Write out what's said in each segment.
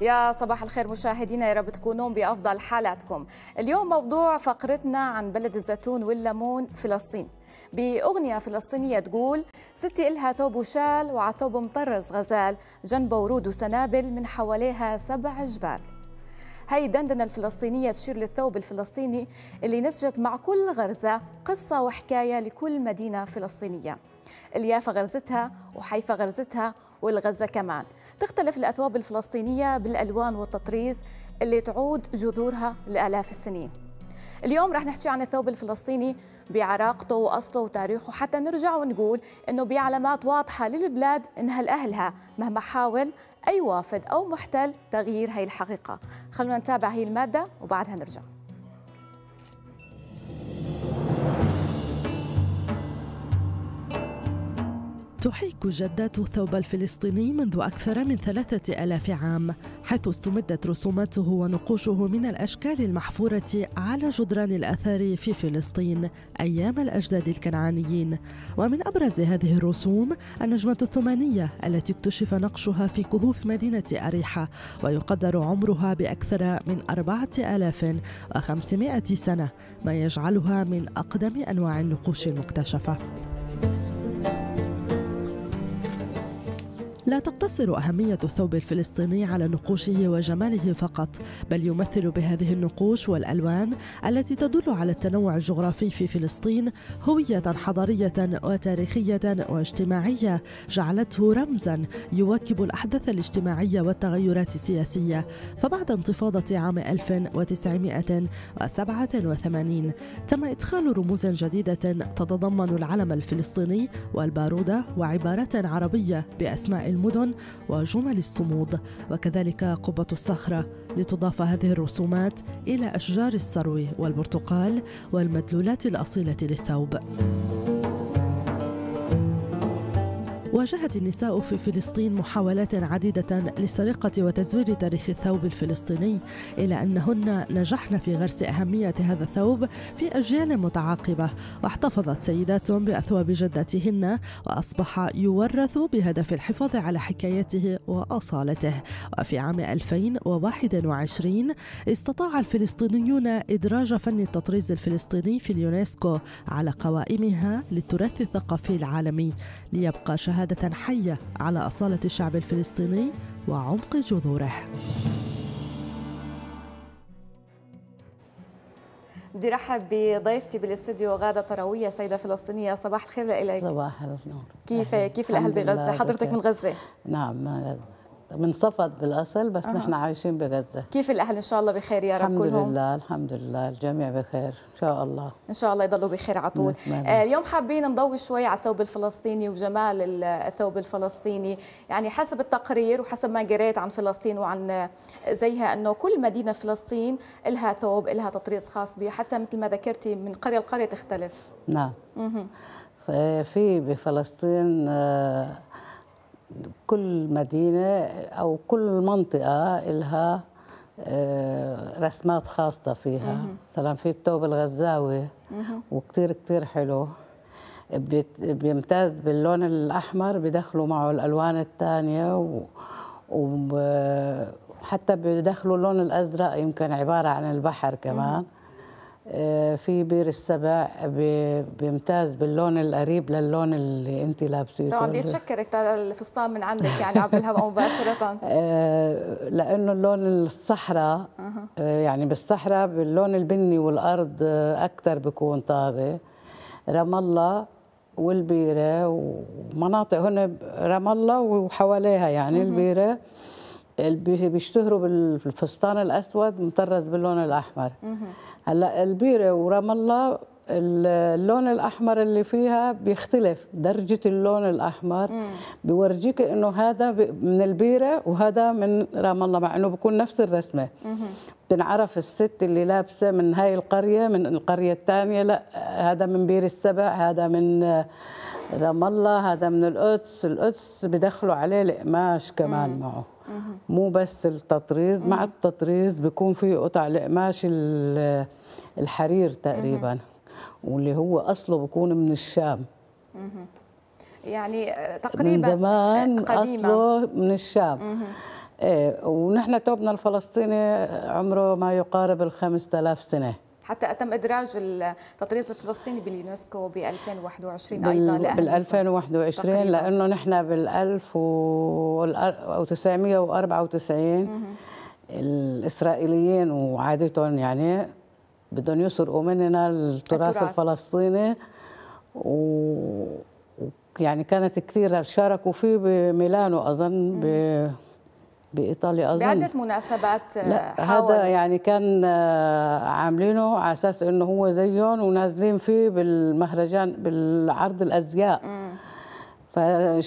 يا صباح الخير مشاهدينا يا رب تكونون بأفضل حالاتكم اليوم موضوع فقرتنا عن بلد الزيتون والليمون فلسطين بأغنية فلسطينية تقول ستي إلها ثوب وشال وعثوب مطرز غزال جنبه ورود وسنابل من حواليها سبع جبال هاي دندنة الفلسطينية تشير للثوب الفلسطيني اللي نسجت مع كل غرزة قصة وحكاية لكل مدينة فلسطينية اليافة غرزتها وحيفا غرزتها والغزة كمان تختلف الأثواب الفلسطينية بالألوان والتطريز اللي تعود جذورها لآلاف السنين اليوم رح نحكي عن الثوب الفلسطيني بعراقته وأصله وتاريخه حتى نرجع ونقول أنه بعلامات واضحة للبلاد إنها لأهلها مهما حاول أي وافد أو محتل تغيير هاي الحقيقة خلونا نتابع هاي المادة وبعدها نرجع تحيك جدات الثوب الفلسطيني منذ أكثر من ثلاثة ألاف عام حيث استمدت رسوماته ونقوشه من الأشكال المحفورة على جدران الأثار في فلسطين أيام الأجداد الكنعانيين ومن أبرز هذه الرسوم النجمة الثمانية التي اكتشف نقشها في كهوف مدينة أريحة ويقدر عمرها بأكثر من أربعة آلاف وخمسمائة سنة ما يجعلها من أقدم أنواع النقوش المكتشفة لا تقتصر أهمية الثوب الفلسطيني على نقوشه وجماله فقط بل يمثل بهذه النقوش والألوان التي تدل على التنوع الجغرافي في فلسطين هوية حضارية وتاريخية واجتماعية جعلته رمزا يواكب الأحداث الاجتماعية والتغيرات السياسية فبعد انتفاضة عام 1987 تم إدخال رموز جديدة تتضمن العلم الفلسطيني والبارودة وعبارات عربية بأسماء المدن وجمل الصمود وكذلك قبة الصخرة لتضاف هذه الرسومات إلى أشجار السروي والبرتقال والمدلولات الأصيلة للثوب واجهت النساء في فلسطين محاولات عديدة لسرقة وتزوير تاريخ الثوب الفلسطيني إلا أنهن نجحن في غرس أهمية هذا الثوب في أجيال متعاقبة واحتفظت سيدات بأثواب جداتهن وأصبح يورث بهدف الحفاظ على حكايته وأصالته وفي عام 2021 استطاع الفلسطينيون إدراج فن التطريز الفلسطيني في اليونسكو على قوائمها للتراث الثقافي العالمي ليبقى شهر شهادة حية على أصالة الشعب الفلسطيني وعمق جذوره بدي رحب بضيفتي بالاستديو غاده طرويه سيده فلسطينيه صباح الخير لك صباح النور كيف كيف الاهل بغزه حضرتك من غزه نعم من غزه من صفد بالاصل بس أه. نحن عايشين بغزه كيف الاهل ان شاء الله بخير يا رب الحمد كلهم الحمد لله الحمد لله الجميع بخير ان شاء الله ان شاء الله يضلوا بخير على طول آه اليوم حابين نضوي شوي على الثوب الفلسطيني وجمال الثوب الفلسطيني يعني حسب التقرير وحسب ما قريت عن فلسطين وعن زيها انه كل مدينه فلسطين لها ثوب لها تطريز خاص بها حتى مثل ما ذكرتي من قريه لقريه تختلف نعم في بفلسطين آه كل مدينة أو كل منطقة إلها آه، رسمات خاصة فيها مثلا في الثوب الغزاوي وكتير كتير حلو بيمتاز باللون الأحمر بدخلوا معه الألوان الثانية وحتى بدخلوا اللون الأزرق يمكن عبارة عن البحر كمان آه، في بير السبع بيمتاز باللون القريب للون اللي انت لابسيه طبعا بدي اتشكرك الفستان من عندك يعني عبر الهواء مباشره آه، لانه اللون الصحراء آه، يعني بالصحراء باللون البني والارض اكثر بكون طاغي رام الله والبيره ومناطق هنا رام الله وحواليها يعني البيره بيشتهروا بالفستان الاسود مطرز باللون الاحمر هلا البيره ورام الله اللون الاحمر اللي فيها بيختلف درجه اللون الاحمر مم. بورجيك انه هذا من البيره وهذا من رام الله مع انه بكون نفس الرسمه تنعرف الست اللي لابسه من هاي القريه من القريه الثانيه لا هذا من بير السبع هذا من آه، رام الله هذا من القدس القدس بدخلوا عليه القماش كمان معه مو بس التطريز مع التطريز بيكون في قطع القماش الحرير تقريبا واللي هو اصله بيكون من الشام يعني آه، تقريبا من آه، زمان قديمة. اصله من الشام إيه، ونحن توبنا الفلسطيني عمره ما يقارب ال 5000 سنه حتى تم ادراج التطريز الفلسطيني باليونسكو ب 2021 ايضا بال 2021 لانه نحن بال 1994 الاسرائيليين وعادتهم يعني بدهم يسرقوا مننا التراث, التراث. الفلسطيني و يعني كانت كثير شاركوا فيه بميلانو اظن بايطاليا اظن بعده مناسبات آه، لا حاول هذا يعني كان آه، عاملينه على اساس انه هو زيهم ونازلين فيه بالمهرجان بالعرض الازياء ف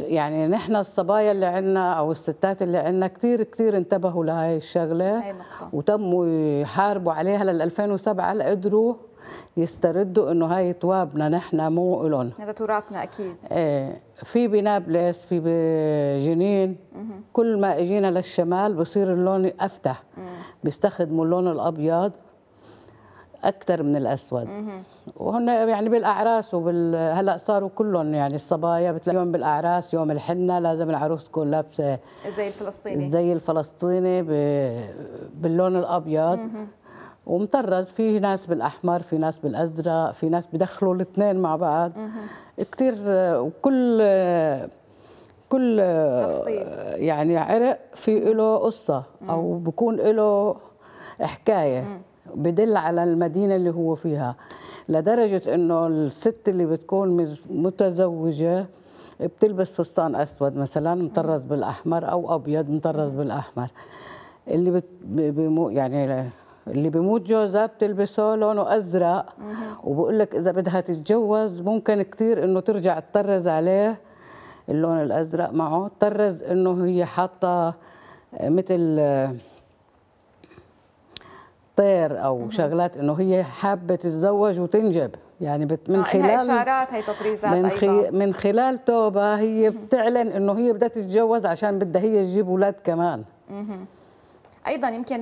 يعني نحن الصبايا اللي عندنا او الستات اللي عندنا كثير كثير انتبهوا لهي الشغله وتموا يحاربوا عليها لل 2007 قدروا يستردوا انه هاي توابنا نحن مو لهم هذا تراثنا اكيد ايه في بنابلس في جنين كل ما اجينا للشمال بصير اللون افتح بيستخدموا اللون الابيض اكثر من الاسود وهن يعني بالاعراس وبال هلا صاروا كلهم يعني الصبايا بتلاقيهم بالاعراس يوم الحنه لازم العروس تكون لابسه زي الفلسطيني زي الفلسطيني ب... باللون الابيض ومطرز في ناس بالاحمر في ناس بالازرق في ناس بدخلوا الاثنين مع بعض كثير وكل كل تفصيل. يعني عرق في له قصه او بكون له حكايه بدل على المدينه اللي هو فيها لدرجه انه الست اللي بتكون متزوجه بتلبس فستان اسود مثلا مطرز بالاحمر او ابيض مطرز بالاحمر اللي بت... يعني اللي بيموت جوزها بتلبسه لونه ازرق وبقول لك اذا بدها تتجوز ممكن كثير انه ترجع تطرز عليه اللون الازرق معه طرز انه هي حاطه مثل طير او شغلات انه هي حابه تتزوج وتنجب يعني بت من آه، خلال اشارات هي تطريزات من, خي من خلال توبه هي بتعلن انه هي بدها تتجوز عشان بدها هي تجيب اولاد كمان ايضا يمكن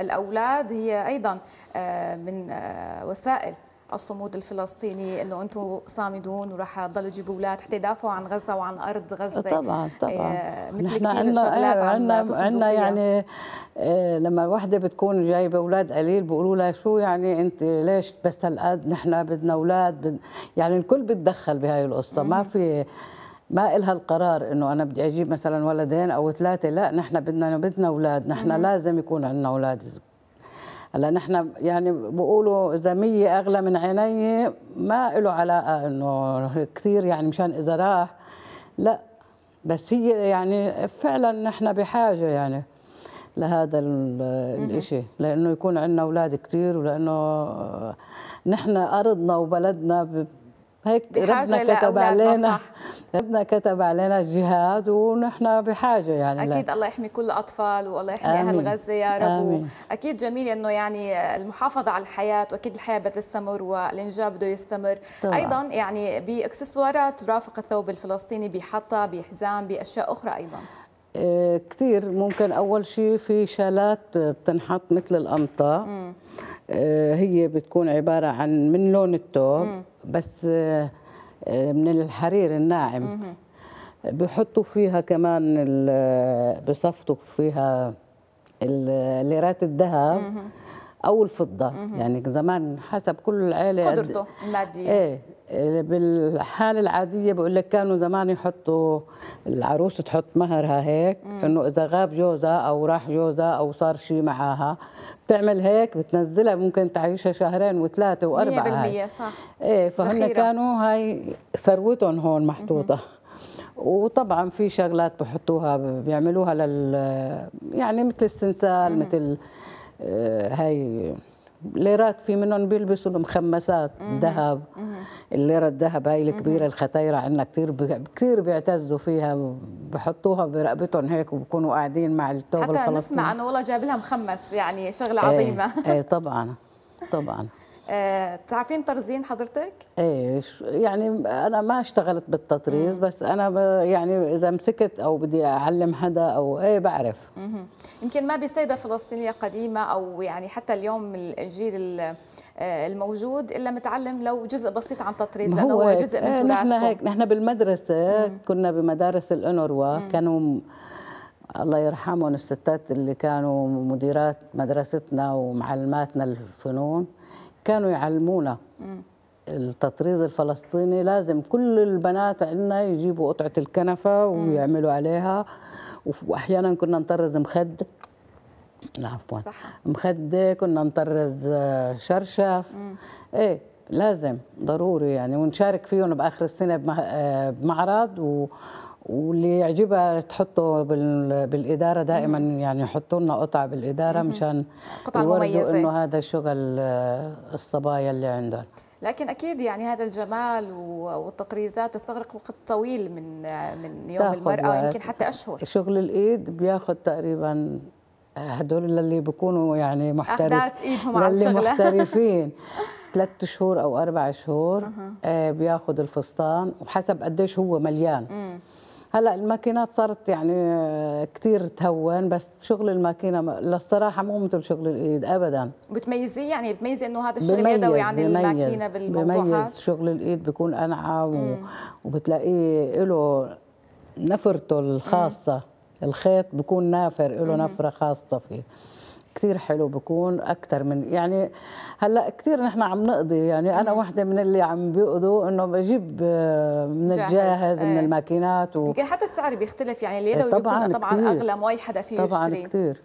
الاولاد هي ايضا آه، من آه، وسائل الصمود الفلسطيني انه انتم صامدون وراح تضلوا تجيبوا اولاد حتى يدافعوا عن غزه وعن ارض غزه طبعا طبعا آه، مثل كثير عنا أيوة، عنا عنا يعني لما وحده بتكون جايبه اولاد قليل بيقولوا لها شو يعني انت ليش بس هالقد نحن بدنا اولاد بد... يعني الكل بيتدخل بهاي القصه ما في ما إلها القرار انه انا بدي اجيب مثلا ولدين او ثلاثه لا نحن بدنا بدنا اولاد نحن مم. لازم يكون عندنا اولاد هلا نحن يعني بقولوا اذا 100 اغلى من عيني ما له علاقه انه كثير يعني مشان اذا راح لا بس هي يعني فعلا نحن بحاجه يعني لهذا الشيء لانه يكون عندنا اولاد كثير ولانه نحن ارضنا وبلدنا هيك ربنا كتب علينا ربنا كتب علينا الجهاد ونحن بحاجه يعني اكيد لك. الله يحمي كل الاطفال والله يحمي اهل غزه يا رب آمين. اكيد جميل انه يعني المحافظه على الحياه واكيد الحياه بتستمر والانجاب بده يستمر طبعا. ايضا يعني باكسسوارات ترافق الثوب الفلسطيني بحطه بحزام باشياء اخرى ايضا آه، كثير ممكن اول شيء في شالات بتنحط مثل الأمطار. امم آه، هي بتكون عبارة عن من لون التوب بس آه، آه، من الحرير الناعم بحطوا فيها كمان بصفتوا فيها ليرات الذهب او الفضه مم. يعني زمان حسب كل العائله قدرته الماديه إيه،, ايه بالحالة العادية بقول لك كانوا زمان يحطوا العروس تحط مهرها هيك انه اذا غاب جوزها او راح جوزها او صار شيء معاها بتعمل هيك بتنزلها ممكن تعيشها شهرين وثلاثة واربعة 100% صح ايه فهن كانوا هاي ثروتهم هون محطوطة وطبعا في شغلات بحطوها بيعملوها لل يعني مثل السنسال مثل آه، هاي ليرات في منهم بيلبسوا المخمسات ذهب الليره الذهب هاي الكبيره الختيره عندنا كثير كثير بيعتزوا فيها بحطوها برقبتهم هيك وبكونوا قاعدين مع الثوب حتى نسمع انه والله جاب لها مخمس يعني شغله إيه، عظيمه ايه, ايه طبعا طبعا آه، تعرفين ترزين حضرتك؟ ايه يعني انا ما اشتغلت بالتطريز بس انا يعني اذا مسكت او بدي اعلم حدا او ايه بعرف يمكن ما بسيده فلسطينيه قديمه او يعني حتى اليوم الجيل آه، الموجود الا متعلم لو جزء بسيط عن تطريز لانه هو جزء من إيه، تراثكم نحن هيك نحن بالمدرسه كنا بمدارس الانوروا كانوا الله يرحمهم الستات اللي كانوا مديرات مدرستنا ومعلماتنا الفنون كانوا يعلمونا التطريز الفلسطيني لازم كل البنات عندنا يجيبوا قطعة الكنفة ويعملوا عليها وأحيانا كنا نطرز مخد لا عفوا مخدة كنا نطرز آه، شرشف مم. ايه لازم ضروري يعني ونشارك فيهم بآخر السنة آه، بمعرض و واللي يعجبها تحطه بالاداره دائما يعني يحطوا لنا قطع بالاداره مشان قطع مميزه انه هذا شغل آه، الصبايا اللي عندهم لكن اكيد يعني هذا الجمال والتطريزات تستغرق وقت طويل من من يوم المراه يمكن حتى اشهر شغل الايد بياخذ تقريبا هدول اللي بيكونوا يعني محترفين اخذات ايدهم على الشغله محترفين ثلاث شهور او اربع شهور آه، بياخذ الفستان وحسب قديش هو مليان هلا الماكينات صارت يعني آه، كثير تهون بس شغل الماكينه للصراحه مو مثل شغل الايد ابدا بتميزيه يعني بتميزي انه هذا الشغل يدوي عن الماكينه بالموضوعات بميز شغل الايد بيكون انعم وبتلاقيه له نفرته الخاصه مم. الخيط بيكون نافر له نفره خاصه فيه كثير حلو بكون اكثر من يعني هلا كثير نحن عم نقضي يعني انا وحده من اللي عم بيقضوا انه بجيب آه، من الجاهز من إيه. الماكينات و... يمكن حتى السعر بيختلف يعني الليله إيه، طبعا طبعا كتير. اغلى مو اي حدا فيه طبعا يشتري كثير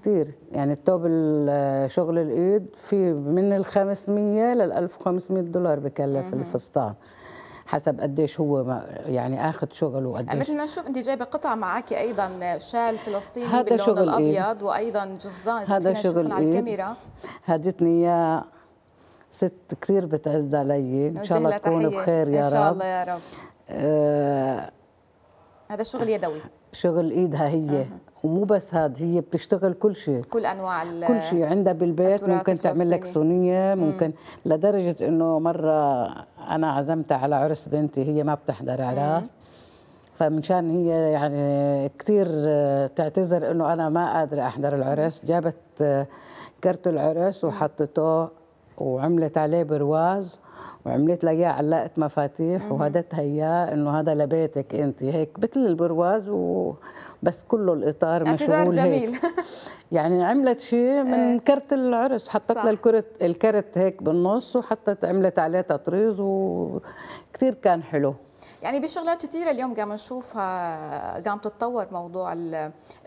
كثير يعني الثوب شغل الايد في من ال 500 لل 1500 دولار بكلف الفستان حسب قديش هو يعني اخذ شغله وقديش مثل ما نشوف انت جايبه قطع معك ايضا شال فلسطيني هذا باللون شغل الابيض إيه؟ وايضا جزدان هذا شغل على الكاميرا إيه؟ هدتني اياه ست كثير بتعز علي ان شاء الله تكون بخير يا رب ان شاء الله يا رب آه هذا شغل يدوي شغل ايدها هي أه. ومو بس هذا هي بتشتغل كل شيء كل انواع كل شيء عندها بالبيت ممكن تعمل لك صينيه ممكن مم. لدرجه انه مره انا عزمتها على عرس بنتي هي ما بتحضر اعراس فمنشان هي يعني كثير تعتذر انه انا ما قادره احضر العرس جابت كرت العرس وحطته وعملت عليه برواز وعملت لها اياه علقت مفاتيح وهدتها اياه انه هذا لبيتك انت هيك مثل البرواز وبس بس كله الاطار مشغول جميل يعني عملت شيء من إيه. كرت العرس حطت لها الكرت الكرت هيك بالنص وحطت عملت عليه تطريز وكثير كان حلو يعني بشغلات كثيره اليوم قام نشوفها قام تتطور موضوع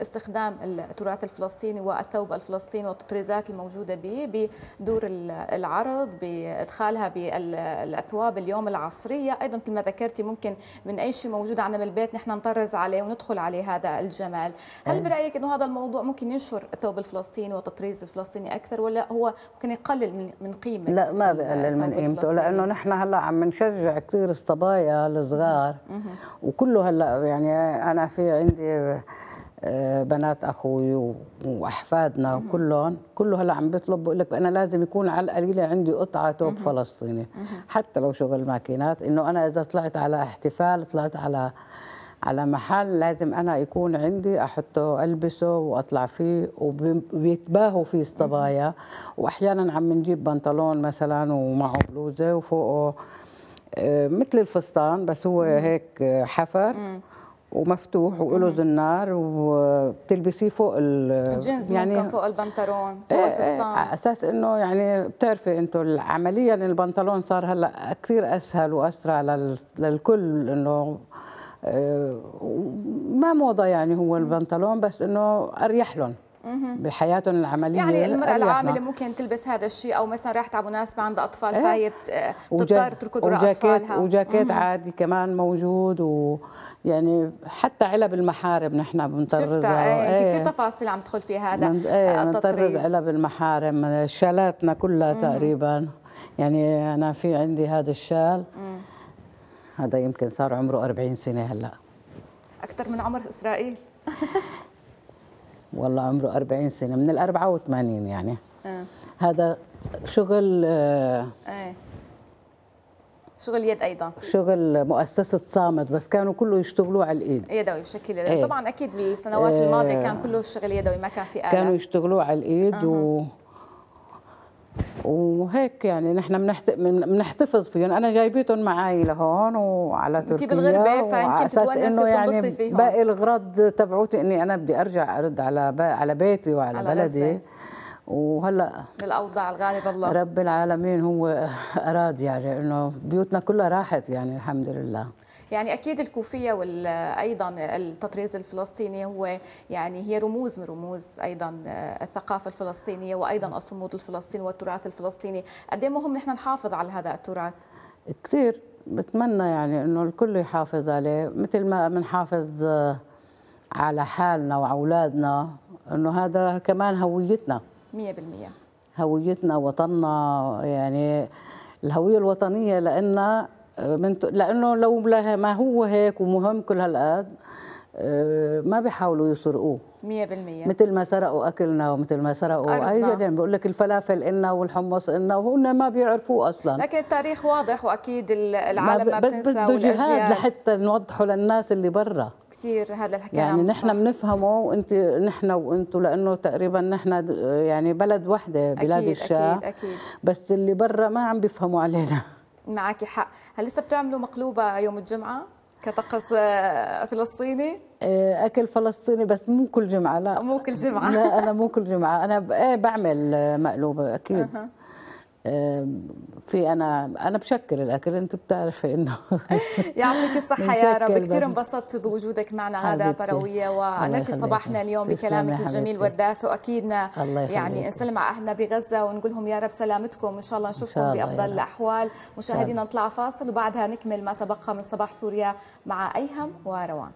استخدام التراث الفلسطيني والثوب الفلسطيني والتطريزات الموجوده به بدور العرض بادخالها بالاثواب اليوم العصريه ايضا مثل ما ذكرتي ممكن من اي شيء موجود عندنا بالبيت نحن نطرز عليه وندخل عليه هذا الجمال هل أيوة. برايك انه هذا الموضوع ممكن ينشر الثوب الفلسطيني والتطريز الفلسطيني اكثر ولا هو ممكن يقلل من قيمه لا ما بقلل من قيمته لانه نحن هلا عم نشجع كثير الصبايا الصغار صغار وكله هلا يعني انا في عندي آه، بنات اخوي واحفادنا وكلهم كله هلا عم بيطلب بقول لك انا لازم يكون على القليله عندي قطعه توب فلسطيني حتى لو شغل ماكينات انه انا اذا طلعت على احتفال طلعت على على محل لازم انا يكون عندي احطه البسه واطلع فيه وبيتباهوا فيه الصبايا واحيانا عم نجيب بنطلون مثلا ومعه بلوزه وفوقه مثل الفستان بس هو هيك حفر ومفتوح وله زنار وبتلبسيه فوق الجينز يعني ممكن فوق البنطلون فوق إيه، إيه، الفستان على اساس انه يعني بتعرفي انتم عمليا البنطلون صار هلا كثير اسهل واسرع للكل انه إيه، ما موضه يعني هو البنطلون بس انه اريح لهم بحياتهم العمليه يعني المراه العامله ممكن تلبس هذا الشيء او مثلا راحت على مناسبه عند اطفال إيه؟ فهي بتضطر تركض وراء اطفالها وجاكيت عادي كمان موجود ويعني حتى علب المحارم نحن بنطرزها شفتها ايه. في إيه. كثير تفاصيل عم تدخل في هذا ايه آه، التطريز علب المحارم شالاتنا كلها مم. تقريبا يعني انا في عندي هذا الشال هذا يمكن صار عمره 40 سنه هلا اكثر من عمر اسرائيل والله عمره 40 سنه من ال 84 يعني آه. هذا شغل آه إيه. شغل يد ايضا شغل مؤسسه صامت بس كانوا كله يشتغلوا على الايد يدوي بشكل يدوي ايه. طبعا اكيد بالسنوات الماضيه آه. كان كله شغل يدوي ما كان في آلة كانوا يشتغلوا على الايد أه. و وهيك يعني نحن بنحتفظ فيهم انا جايبيتهم معي لهون وعلى تركيا انت بالغربه فيمكن تتونسي وتنبسطي يعني فيهم باقي الغرض تبعوتي اني انا بدي ارجع ارد على على بيتي وعلى على بلدي وهلا بالاوضاع الغالب الله رب العالمين هو اراد يعني انه بيوتنا كلها راحت يعني الحمد لله يعني اكيد الكوفيه وايضا التطريز الفلسطيني هو يعني هي رموز من رموز ايضا الثقافه الفلسطينيه وايضا الصمود الفلسطيني والتراث الفلسطيني قد إيه مهم نحن نحافظ على هذا التراث كثير بتمنى يعني انه الكل يحافظ عليه مثل ما بنحافظ آه، على حالنا واولادنا انه هذا كمان هويتنا 100% هويتنا وطننا يعني الهويه الوطنيه لان لانه لو ما هو هيك ومهم كل هالقد آه، ما بيحاولوا يسرقوه 100% مثل ما سرقوا اكلنا ومثل ما سرقوا اي يعني بقول لك الفلافل إلنا والحمص إلنا وهن ما بيعرفوه اصلا لكن التاريخ واضح واكيد العالم ما, ما بتنسى بده جهاد لحتى نوضحه للناس اللي برا كثير هذا الحكي يعني نحن بنفهمه وانت نحن وانتم لانه تقريبا نحن يعني بلد وحده بلاد أكيد الشام أكيد أكيد بس اللي برا ما عم بيفهموا علينا معك حق هل لسه بتعملوا مقلوبه يوم الجمعه كطقس آه، فلسطيني آه، اكل فلسطيني بس مو كل جمعه لا مو كل جمعه لا انا مو كل جمعه انا إيه، بعمل آه، مقلوبه اكيد أه. في انا انا بشكل الاكل انت بتعرفي انه يعطيك الصحه يا رب كثير انبسطت بوجودك معنا هذا طرويه ونرتي صباحنا اليوم بكلامك الجميل والدافئ واكيد يعني نسلم على اهلنا بغزه ونقول لهم يا رب سلامتكم ان شاء الله نشوفكم الله بافضل الاحوال مشاهدينا نطلع فاصل وبعدها نكمل ما تبقى من صباح سوريا مع ايهم وروان